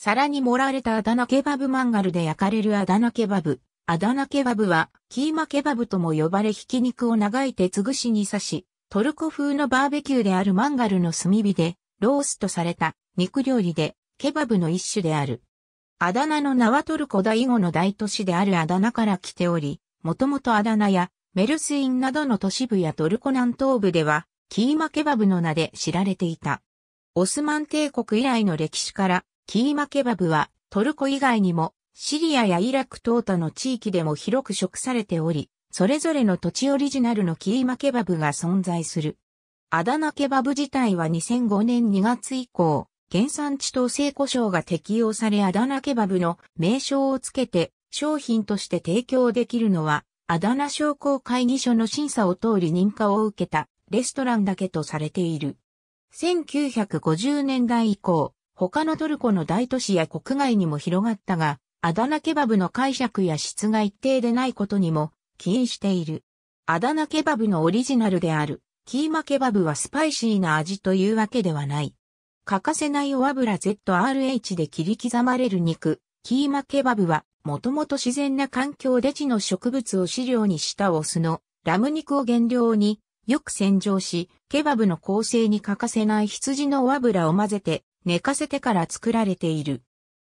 皿に盛られたあだ名ケバブマンガルで焼かれるあだ名ケバブ。あだ名ケバブは、キーマケバブとも呼ばれひき肉を長い鉄串に刺し、トルコ風のバーベキューであるマンガルの炭火で、ローストされた肉料理で、ケバブの一種である。あだ名の名はトルコ第五の大都市であるあだ名から来ており、もともとあだ名やメルスインなどの都市部やトルコ南東部では、キーマケバブの名で知られていた。オスマン帝国以来の歴史から、キーマケバブはトルコ以外にもシリアやイラク等他の地域でも広く食されており、それぞれの土地オリジナルのキーマケバブが存在する。アダナケバブ自体は2005年2月以降、原産地統制故障が適用されアダナケバブの名称をつけて商品として提供できるのは、アダナ商工会議所の審査を通り認可を受けたレストランだけとされている。1950年代以降、他のトルコの大都市や国外にも広がったが、アダナケバブの解釈や質が一定でないことにも起因している。アダナケバブのオリジナルである、キーマケバブはスパイシーな味というわけではない。欠かせないお油 ZRH で切り刻まれる肉、キーマケバブは、もともと自然な環境で地の植物を飼料にしたオスのラム肉を原料によく洗浄し、ケバブの構成に欠かせない羊のお油を混ぜて寝かせてから作られている。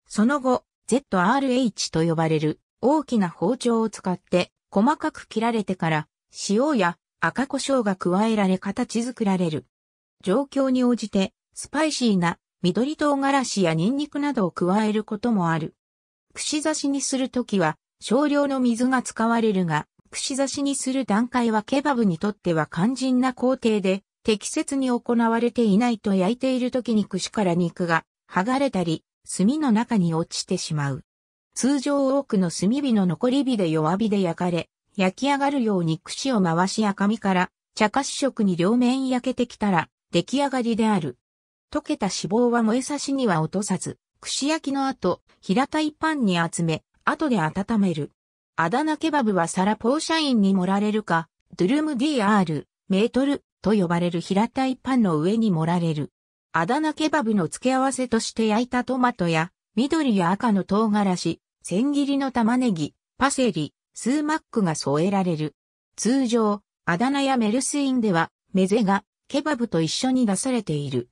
その後、ZRH と呼ばれる大きな包丁を使って細かく切られてから塩や赤胡椒が加えられ形作られる。状況に応じてスパイシーな緑唐辛子やニンニクなどを加えることもある。串刺しにするときは少量の水が使われるが、串刺しにする段階はケバブにとっては肝心な工程で、適切に行われていないと焼いている時に串から肉が剥がれたり、炭の中に落ちてしまう。通常多くの炭火の残り火で弱火で焼かれ、焼き上がるように串を回し赤身から茶褐色に両面焼けてきたら出来上がりである。溶けた脂肪は燃え差しには落とさず、串焼きの後、平たいパンに集め、後で温める。あだ名ケバブはサラポーシャインに盛られるか、ドゥルム DR、メートル、と呼ばれる平たいパンの上に盛られる。あだ名ケバブの付け合わせとして焼いたトマトや、緑や赤の唐辛子、千切りの玉ねぎ、パセリ、スーマックが添えられる。通常、あだ名やメルスインでは、メゼがケバブと一緒に出されている。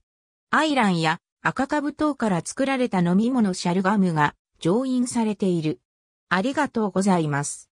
アイランや赤カブ等から作られた飲み物シャルガムが上飲されている。ありがとうございます。